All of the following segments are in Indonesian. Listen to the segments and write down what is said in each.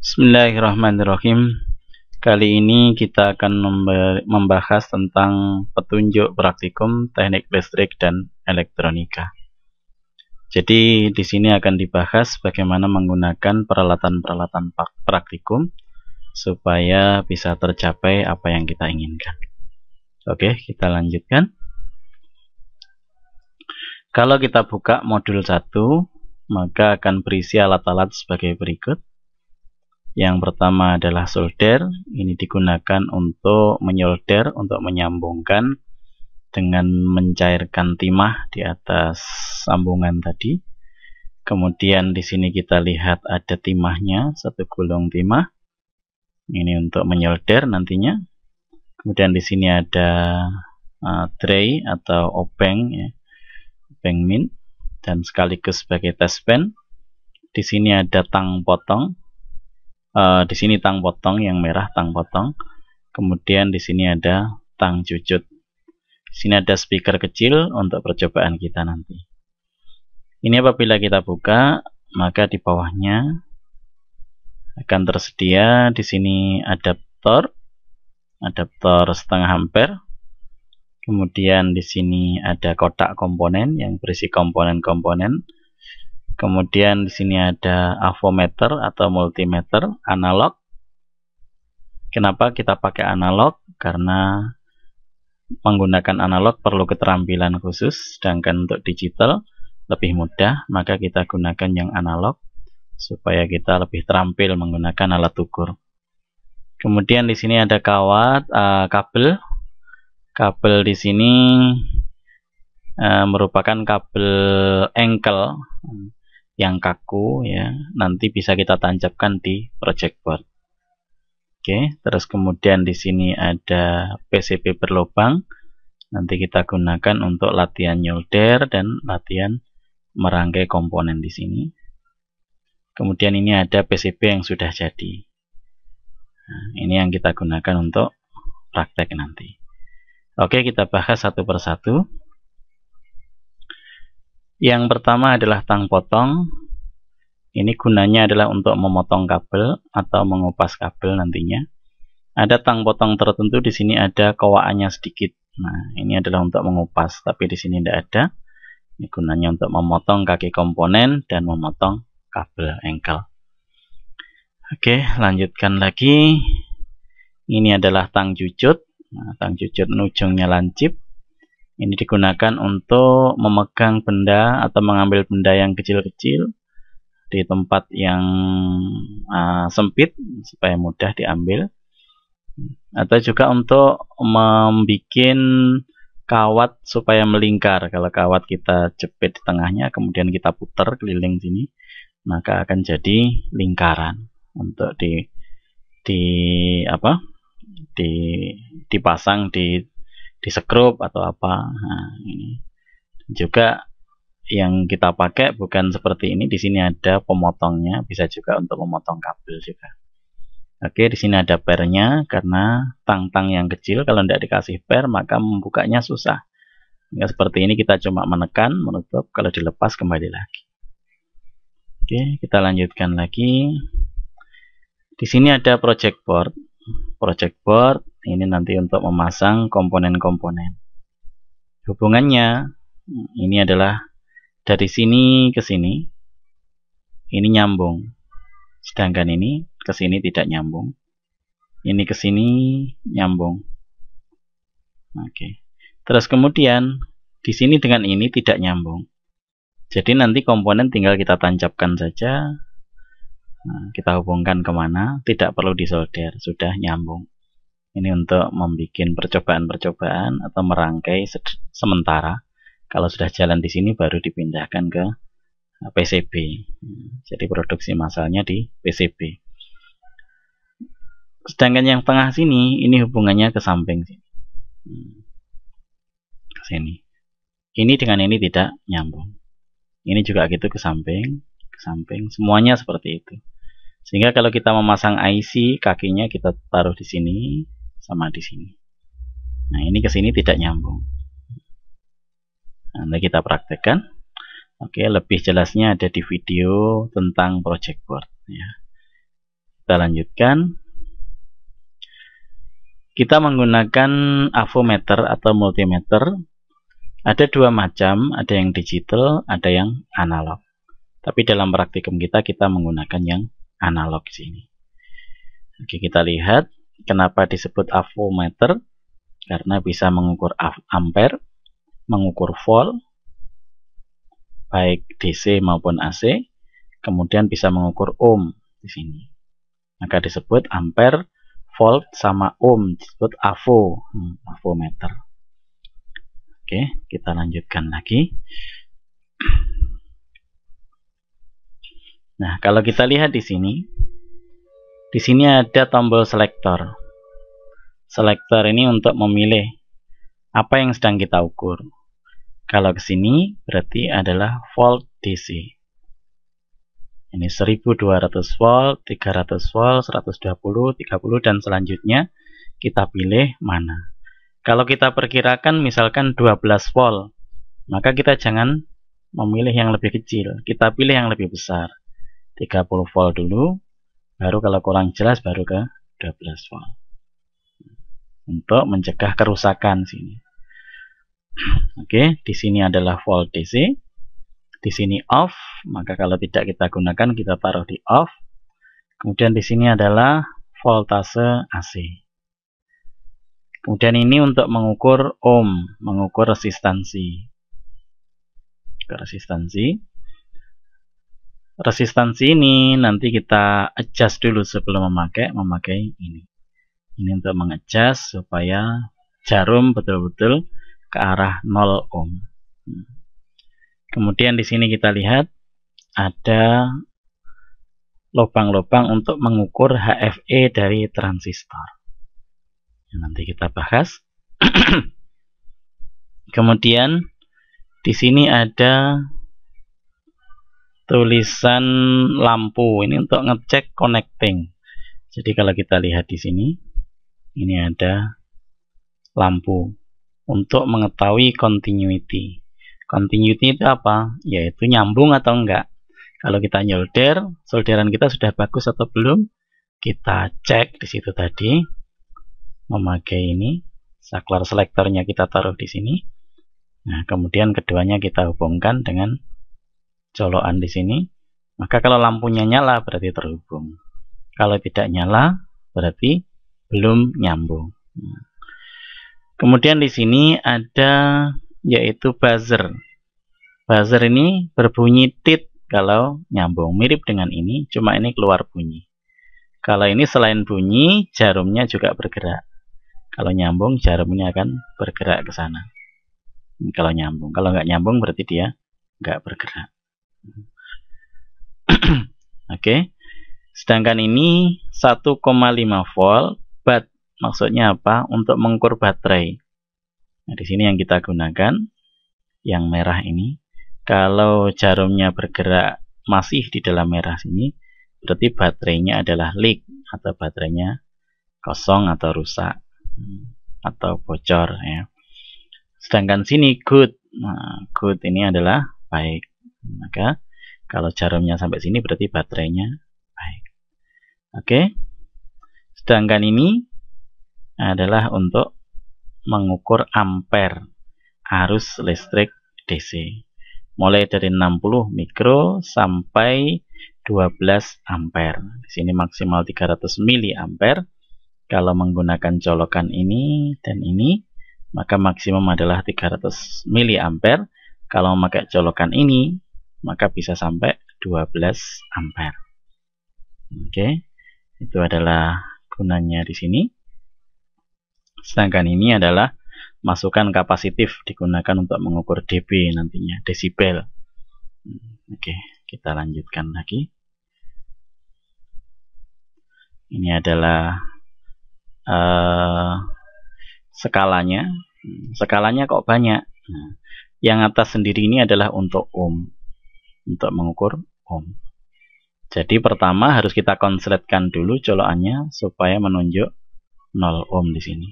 Bismillahirrahmanirrahim. Kali ini kita akan membahas tentang petunjuk praktikum teknik listrik dan elektronika. Jadi di sini akan dibahas bagaimana menggunakan peralatan-peralatan praktikum supaya bisa tercapai apa yang kita inginkan. Oke, kita lanjutkan. Kalau kita buka modul 1, maka akan berisi alat-alat sebagai berikut yang pertama adalah solder, ini digunakan untuk menyolder, untuk menyambungkan dengan mencairkan timah di atas sambungan tadi. Kemudian di sini kita lihat ada timahnya, satu gulung timah. Ini untuk menyolder nantinya. Kemudian di sini ada uh, tray atau obeng, ya. obeng min, dan sekaligus sebagai test pen. Di sini ada tang potong, uh, di sini tang potong yang merah tang potong kemudian di sini ada tang cucut di sini ada speaker kecil untuk percobaan kita nanti ini apabila kita buka maka di bawahnya akan tersedia di sini adaptor adaptor setengah ampere kemudian di sini ada kotak komponen yang berisi komponen-komponen Kemudian di sini ada avometer atau multimeter analog. Kenapa kita pakai analog? Karena menggunakan analog perlu keterampilan khusus, sedangkan untuk digital lebih mudah, maka kita gunakan yang analog supaya kita lebih terampil menggunakan alat ukur. Kemudian di sini ada kawat uh, kabel. Kabel di sini uh, merupakan kabel engkel yang kaku ya nanti bisa kita tancapkan di project board. Oke, terus kemudian di sini ada PCB berlubang. Nanti kita gunakan untuk latihan nyolder dan latihan merangkai komponen di sini. Kemudian ini ada PCB yang sudah jadi. Nah, ini yang kita gunakan untuk praktek nanti. Oke, kita bahas satu persatu. Yang pertama adalah tang potong. Ini gunanya adalah untuk memotong kabel atau mengupas kabel nantinya. Ada tang potong tertentu di sini ada kowaannya sedikit. Nah, ini adalah untuk mengupas, tapi di sini tidak ada. Ini gunanya untuk memotong kaki komponen dan memotong kabel engkel. Oke, lanjutkan lagi. Ini adalah tang jujut. Nah, tang jujut ujungnya lancip. Ini digunakan untuk memegang benda atau mengambil benda yang kecil-kecil di tempat yang uh, sempit supaya mudah diambil. Atau juga untuk membuat kawat supaya melingkar. Kalau kawat kita jepit di tengahnya, kemudian kita putar keliling sini, maka akan jadi lingkaran untuk di di apa di dipasang di disekrup atau apa nah, ini juga yang kita pakai bukan seperti ini di sini ada pemotongnya bisa juga untuk memotong kabel juga oke di sini ada pernya karena tang-tang yang kecil kalau tidak dikasih per maka membukanya susah ya, seperti ini kita cuma menekan menutup kalau dilepas kembali lagi oke kita lanjutkan lagi di sini ada project board project board ini nanti untuk memasang komponen-komponen hubungannya ini adalah dari sini ke sini ini nyambung sedangkan ini ke sini tidak nyambung ini ke sini nyambung oke terus kemudian di sini dengan ini tidak nyambung jadi nanti komponen tinggal kita tancapkan saja nah, kita hubungkan kemana tidak perlu disolder sudah nyambung ini untuk membuat percobaan-percobaan atau merangkai sementara kalau sudah jalan di sini baru dipindahkan ke eh, PCB jadi produksi masalnya di PCB sedangkan yang tengah sini ini hubungannya ke samping sini hmm. ke sini ini dengan ini tidak nyambung ini juga gitu ke samping ke samping semuanya seperti itu sehingga kalau kita memasang IC kakinya kita taruh di sini sama di sini. Nah, ini ke sini tidak nyambung. Nanti kita praktekkan. Oke, lebih jelasnya ada di video tentang project board. Ya. Kita lanjutkan. Kita menggunakan avometer atau multimeter. Ada dua macam, ada yang digital, ada yang analog. Tapi dalam praktikum kita, kita menggunakan yang analog di sini. Oke, kita lihat Kenapa disebut avometer? Karena bisa mengukur ampere, mengukur volt, baik DC maupun AC, kemudian bisa mengukur ohm di sini. Maka disebut ampere, volt sama ohm disebut avo, hmm, avometer. Oke, kita lanjutkan lagi. Nah, kalau kita lihat di sini, di sini ada tombol selector. Selector ini untuk memilih apa yang sedang kita ukur. Kalau ke sini berarti adalah volt DC. Ini 1200 volt, 300 volt, 120, 30 dan selanjutnya kita pilih mana. Kalau kita perkirakan misalkan 12 volt, maka kita jangan memilih yang lebih kecil, kita pilih yang lebih besar. 30 volt dulu, Baru kalau kurang jelas baru ke 12 volt. Untuk mencegah kerusakan sini. Oke, di sini adalah volt DC. Di sini off, maka kalau tidak kita gunakan kita taruh di off. Kemudian di sini adalah voltase AC. Kemudian ini untuk mengukur ohm, mengukur resistansi. Ke resistansi resistansi ini nanti kita adjust dulu sebelum memakai memakai ini ini untuk mengecas supaya jarum betul-betul ke arah 0 ohm kemudian di sini kita lihat ada lubang-lubang untuk mengukur HFE dari transistor nanti kita bahas kemudian di sini ada tulisan lampu ini untuk ngecek connecting jadi kalau kita lihat di sini ini ada lampu untuk mengetahui continuity continuity itu apa yaitu nyambung atau enggak kalau kita nyolder solderan kita sudah bagus atau belum kita cek di situ tadi memakai ini saklar selektornya kita taruh di sini nah kemudian keduanya kita hubungkan dengan colokan di sini, maka kalau lampunya nyala berarti terhubung. Kalau tidak nyala berarti belum nyambung. Kemudian di sini ada yaitu buzzer. Buzzer ini berbunyi tit kalau nyambung. Mirip dengan ini, cuma ini keluar bunyi. Kalau ini selain bunyi, jarumnya juga bergerak. Kalau nyambung, jarumnya akan bergerak ke sana. Kalau nyambung. Kalau nggak nyambung, berarti dia nggak bergerak. Oke. Okay. Sedangkan ini 1,5 volt bat maksudnya apa? Untuk mengukur baterai. Nah, di sini yang kita gunakan yang merah ini. Kalau jarumnya bergerak masih di dalam merah sini, berarti baterainya adalah leak atau baterainya kosong atau rusak hmm, atau bocor ya. Sedangkan sini good. Nah, good ini adalah baik. Maka kalau jarumnya sampai sini berarti baterainya baik. Oke. Sedangkan ini adalah untuk mengukur ampere arus listrik DC. Mulai dari 60 mikro sampai 12 ampere. Di sini maksimal 300 mili ampere. Kalau menggunakan colokan ini dan ini, maka maksimum adalah 300 mili ampere. Kalau memakai colokan ini, maka bisa sampai 12 ampere. Oke, itu adalah gunanya di sini. Sedangkan ini adalah masukan kapasitif digunakan untuk mengukur dB nantinya, desibel. Oke, kita lanjutkan lagi. Ini adalah uh, skalanya. Skalanya kok banyak. Nah, yang atas sendiri ini adalah untuk ohm untuk mengukur ohm. Jadi pertama harus kita konsletkan dulu colokannya supaya menunjuk 0 ohm di sini.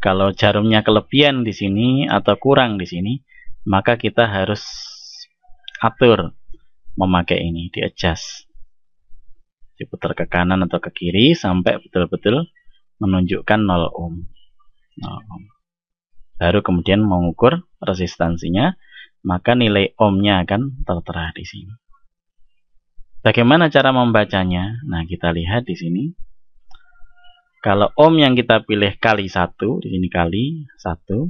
Kalau jarumnya kelebihan di sini atau kurang di sini, maka kita harus atur memakai ini, di adjust. Diputar ke kanan atau ke kiri sampai betul-betul menunjukkan 0 ohm. 0 ohm. Baru kemudian mengukur resistansinya maka nilai ohmnya akan tertera di sini. Bagaimana cara membacanya? Nah, kita lihat di sini. Kalau ohm yang kita pilih kali satu, di sini kali satu,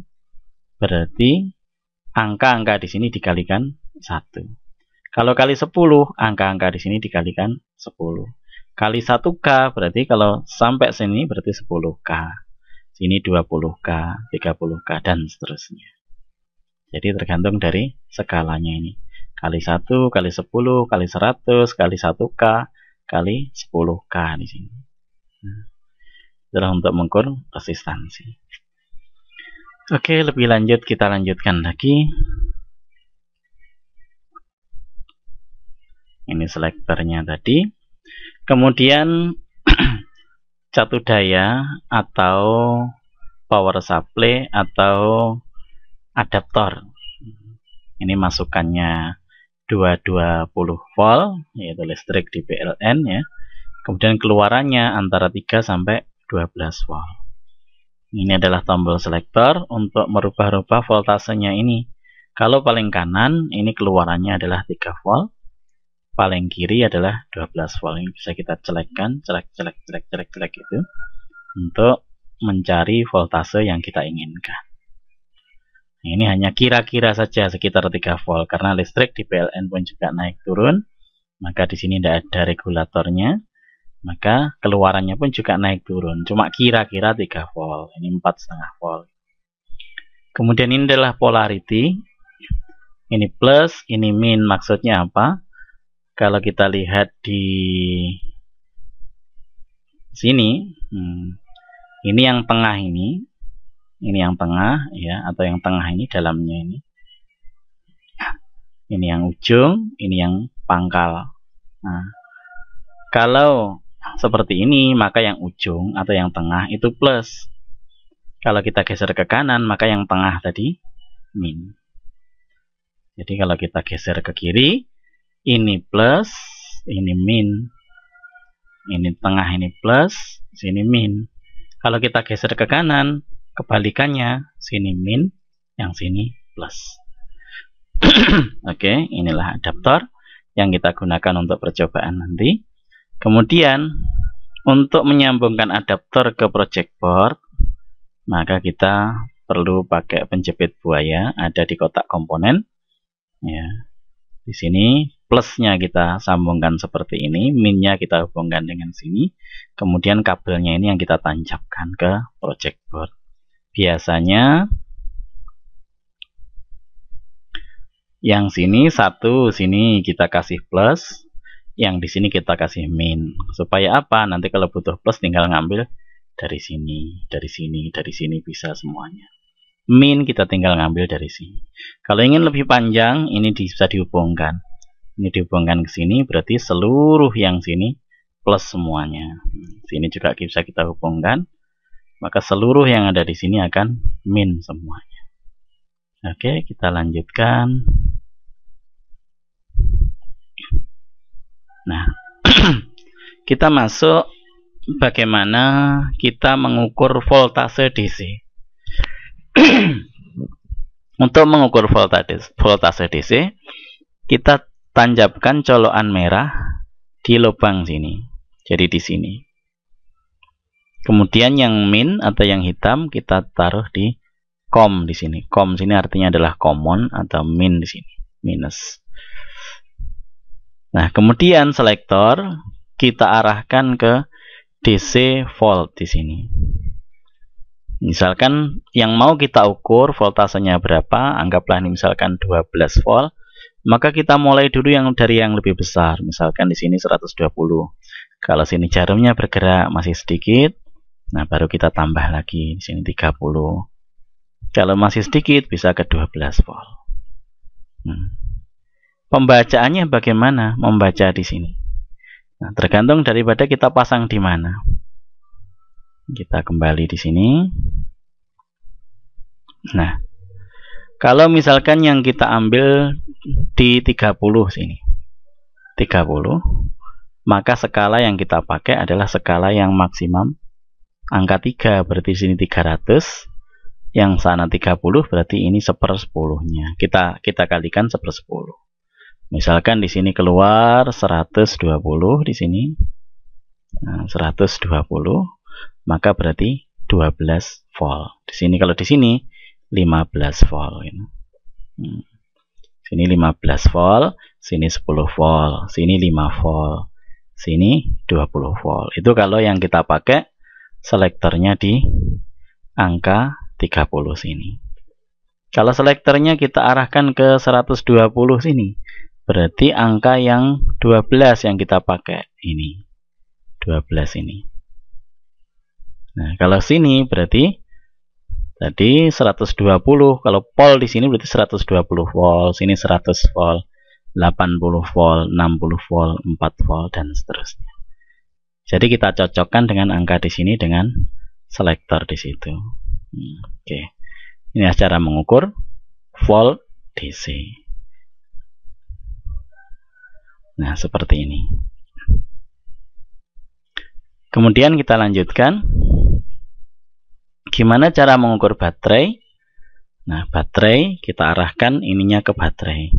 berarti angka-angka di sini dikalikan satu. Kalau kali sepuluh, angka-angka di sini dikalikan sepuluh. Kali satu k berarti kalau sampai sini berarti sepuluh k Sini 20K, 30K, dan seterusnya. Jadi tergantung dari skalanya ini. Kali 1, kali 10, kali 100, kali 1K, kali 10K di sini. Nah, untuk mengukur resistansi. Oke, lebih lanjut kita lanjutkan lagi. Ini selektornya tadi. Kemudian catu daya atau power supply atau adaptor ini masukannya 220 volt yaitu listrik di PLN ya kemudian keluarannya antara 3 sampai 12 volt ini adalah tombol selector untuk merubah-rubah voltasenya ini kalau paling kanan ini keluarannya adalah 3 volt paling kiri adalah 12 volt ini bisa kita celekkan celek celek celek celek celek itu untuk mencari voltase yang kita inginkan Nah, ini hanya kira-kira saja sekitar 3 volt karena listrik di PLN pun juga naik turun. Maka di sini tidak ada regulatornya. Maka keluarannya pun juga naik turun. Cuma kira-kira 3 volt. Ini 4,5 volt. Kemudian ini adalah polarity. Ini plus, ini min. Maksudnya apa? Kalau kita lihat di sini, hmm, ini yang tengah ini ini yang tengah ya atau yang tengah ini dalamnya ini ini yang ujung ini yang pangkal nah, kalau seperti ini maka yang ujung atau yang tengah itu plus kalau kita geser ke kanan maka yang tengah tadi min jadi kalau kita geser ke kiri ini plus ini min ini tengah ini plus sini min kalau kita geser ke kanan kebalikannya sini min yang sini plus oke inilah adaptor yang kita gunakan untuk percobaan nanti kemudian untuk menyambungkan adaptor ke project board maka kita perlu pakai penjepit buaya ada di kotak komponen ya di sini plusnya kita sambungkan seperti ini, minnya kita hubungkan dengan sini, kemudian kabelnya ini yang kita tancapkan ke project board biasanya yang sini satu sini kita kasih plus yang di sini kita kasih min supaya apa nanti kalau butuh plus tinggal ngambil dari sini dari sini dari sini bisa semuanya min kita tinggal ngambil dari sini kalau ingin lebih panjang ini bisa dihubungkan ini dihubungkan ke sini berarti seluruh yang sini plus semuanya sini juga bisa kita hubungkan maka seluruh yang ada di sini akan min semuanya. Oke, kita lanjutkan. Nah, kita masuk bagaimana kita mengukur voltase DC. Untuk mengukur voltase, DC, kita tanjapkan colokan merah di lubang sini. Jadi di sini. Kemudian yang min atau yang hitam kita taruh di com di sini. Com sini artinya adalah common atau min di sini, minus. Nah, kemudian selektor kita arahkan ke DC volt di sini. Misalkan yang mau kita ukur voltasenya berapa, anggaplah ini misalkan 12 volt, maka kita mulai dulu yang dari yang lebih besar, misalkan di sini 120. Kalau sini jarumnya bergerak masih sedikit, Nah, baru kita tambah lagi di sini 30. Kalau masih sedikit bisa ke 12 volt. Hmm. Pembacaannya bagaimana membaca di sini? Nah, tergantung daripada kita pasang di mana. Kita kembali di sini. Nah, kalau misalkan yang kita ambil di 30 sini. 30, maka skala yang kita pakai adalah skala yang maksimum angka 3 berarti sini 300 yang sana 30 berarti ini seper 10 nya kita kita kalikan seper 10 misalkan di sini keluar 120 di sini nah, 120 maka berarti 12 volt di sini kalau di sini 15 volt ini. hmm. sini 15 volt sini 10 volt sini 5 volt sini 20 volt itu kalau yang kita pakai selektornya di angka 30 sini. Kalau selektornya kita arahkan ke 120 sini, berarti angka yang 12 yang kita pakai ini. 12 ini. Nah, kalau sini berarti tadi 120, kalau pol di sini berarti 120 volt, sini 100 volt, 80 volt, 60 volt, 4 volt dan seterusnya. Jadi kita cocokkan dengan angka di sini dengan selektor di situ. Hmm, oke. Ini cara mengukur volt DC. Nah, seperti ini. Kemudian kita lanjutkan gimana cara mengukur baterai? Nah, baterai kita arahkan ininya ke baterai.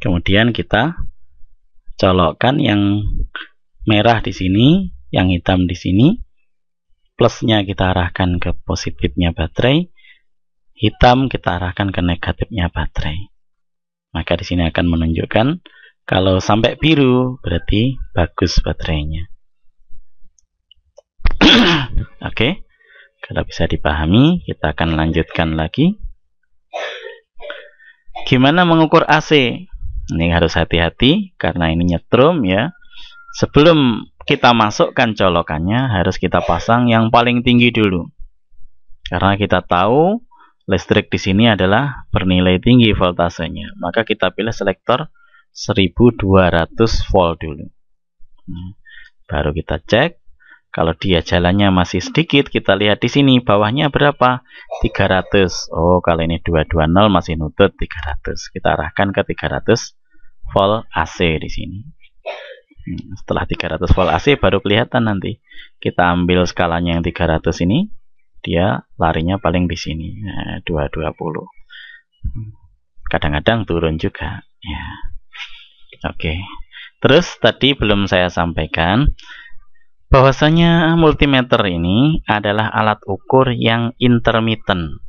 Kemudian kita colokkan yang merah di sini, yang hitam di sini. Plusnya kita arahkan ke positifnya baterai, hitam kita arahkan ke negatifnya baterai. Maka di sini akan menunjukkan kalau sampai biru berarti bagus baterainya. Oke. Okay. Kalau bisa dipahami, kita akan lanjutkan lagi. Gimana mengukur AC? Ini harus hati-hati karena ini nyetrum ya. Sebelum kita masukkan colokannya harus kita pasang yang paling tinggi dulu. Karena kita tahu listrik di sini adalah bernilai tinggi voltasenya. Maka kita pilih selektor 1200 volt dulu. Hmm. Baru kita cek. Kalau dia jalannya masih sedikit, kita lihat di sini bawahnya berapa? 300. Oh, kalau ini 220 masih nutut 300. Kita arahkan ke 300 volt AC di sini setelah 300 volt AC baru kelihatan nanti kita ambil skalanya yang 300 ini dia larinya paling di sini nah, eh, 220 kadang-kadang turun juga ya oke terus tadi belum saya sampaikan bahwasanya multimeter ini adalah alat ukur yang intermittent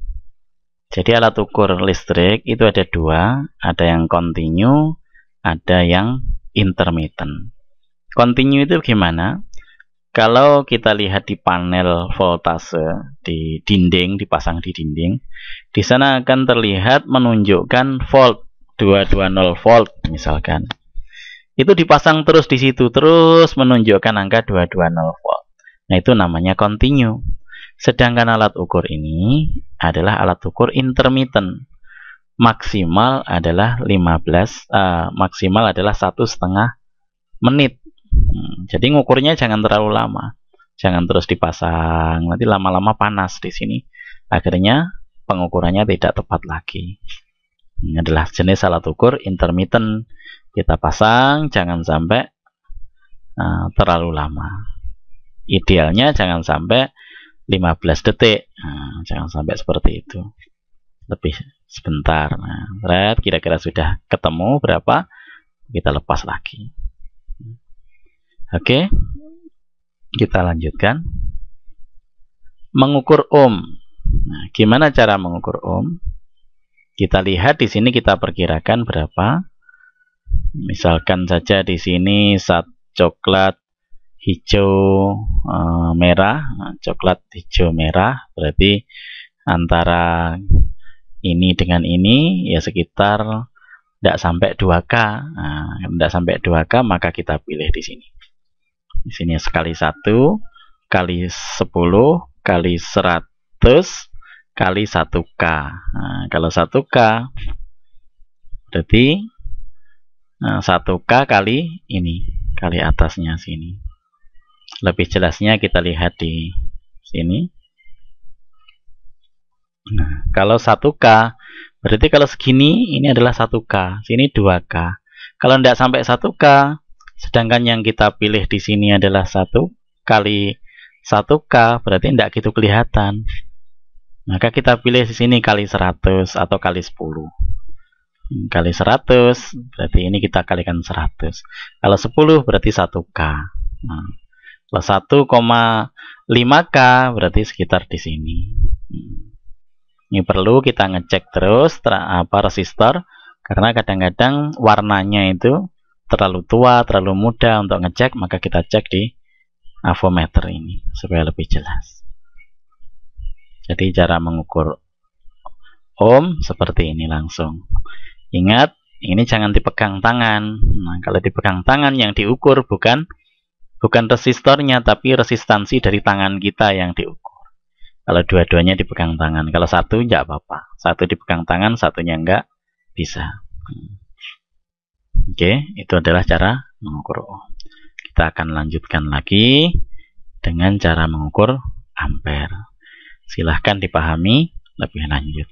jadi alat ukur listrik itu ada dua ada yang continue ada yang intermittent Continue itu bagaimana? Kalau kita lihat di panel voltase di dinding, dipasang di dinding, di sana akan terlihat menunjukkan volt 220 volt misalkan. Itu dipasang terus di situ terus menunjukkan angka 220 volt. Nah, itu namanya continue. Sedangkan alat ukur ini adalah alat ukur intermittent. Maksimal adalah 15 uh, eh, maksimal adalah satu setengah menit Hmm, jadi ngukurnya jangan terlalu lama. Jangan terus dipasang, nanti lama-lama panas di sini. Akhirnya pengukurannya tidak tepat lagi. Ini adalah jenis alat ukur intermittent. Kita pasang jangan sampai uh, terlalu lama. Idealnya jangan sampai 15 detik. Nah, jangan sampai seperti itu. Lebih sebentar. Nah, kira-kira sudah ketemu berapa? Kita lepas lagi. Oke, kita lanjutkan. Mengukur ohm. Nah, gimana cara mengukur ohm? Kita lihat di sini kita perkirakan berapa. Misalkan saja di sini saat coklat hijau e, merah, nah, coklat hijau merah berarti antara ini dengan ini ya sekitar tidak sampai 2K. Nah, sampai 2K maka kita pilih di sini. Di sini sekali satu kali 10 kali 100 kali 1K. Nah, kalau 1K berarti nah, 1K kali ini, kali atasnya sini. Lebih jelasnya kita lihat di sini. Nah, kalau 1K, berarti kalau segini, ini adalah 1K. Sini 2K. Kalau tidak sampai 1K, Sedangkan yang kita pilih di sini adalah 1 kali 1K, berarti tidak gitu kelihatan. Maka kita pilih di sini kali 100 atau kali 10. Hmm, kali 100, berarti ini kita kalikan 100. Kalau 10, berarti 1K. Nah, kalau 1,5K, berarti sekitar di sini. Hmm. Ini perlu kita ngecek terus apa resistor, karena kadang-kadang warnanya itu terlalu tua, terlalu muda untuk ngecek, maka kita cek di avometer ini supaya lebih jelas. Jadi cara mengukur ohm seperti ini langsung. Ingat, ini jangan dipegang tangan. Nah, kalau dipegang tangan yang diukur bukan bukan resistornya tapi resistansi dari tangan kita yang diukur. Kalau dua-duanya dipegang tangan, kalau satu enggak apa-apa. Satu dipegang tangan, satunya enggak bisa. Oke, okay, itu adalah cara mengukur ohm. Kita akan lanjutkan lagi dengan cara mengukur ampere. Silahkan dipahami lebih lanjut.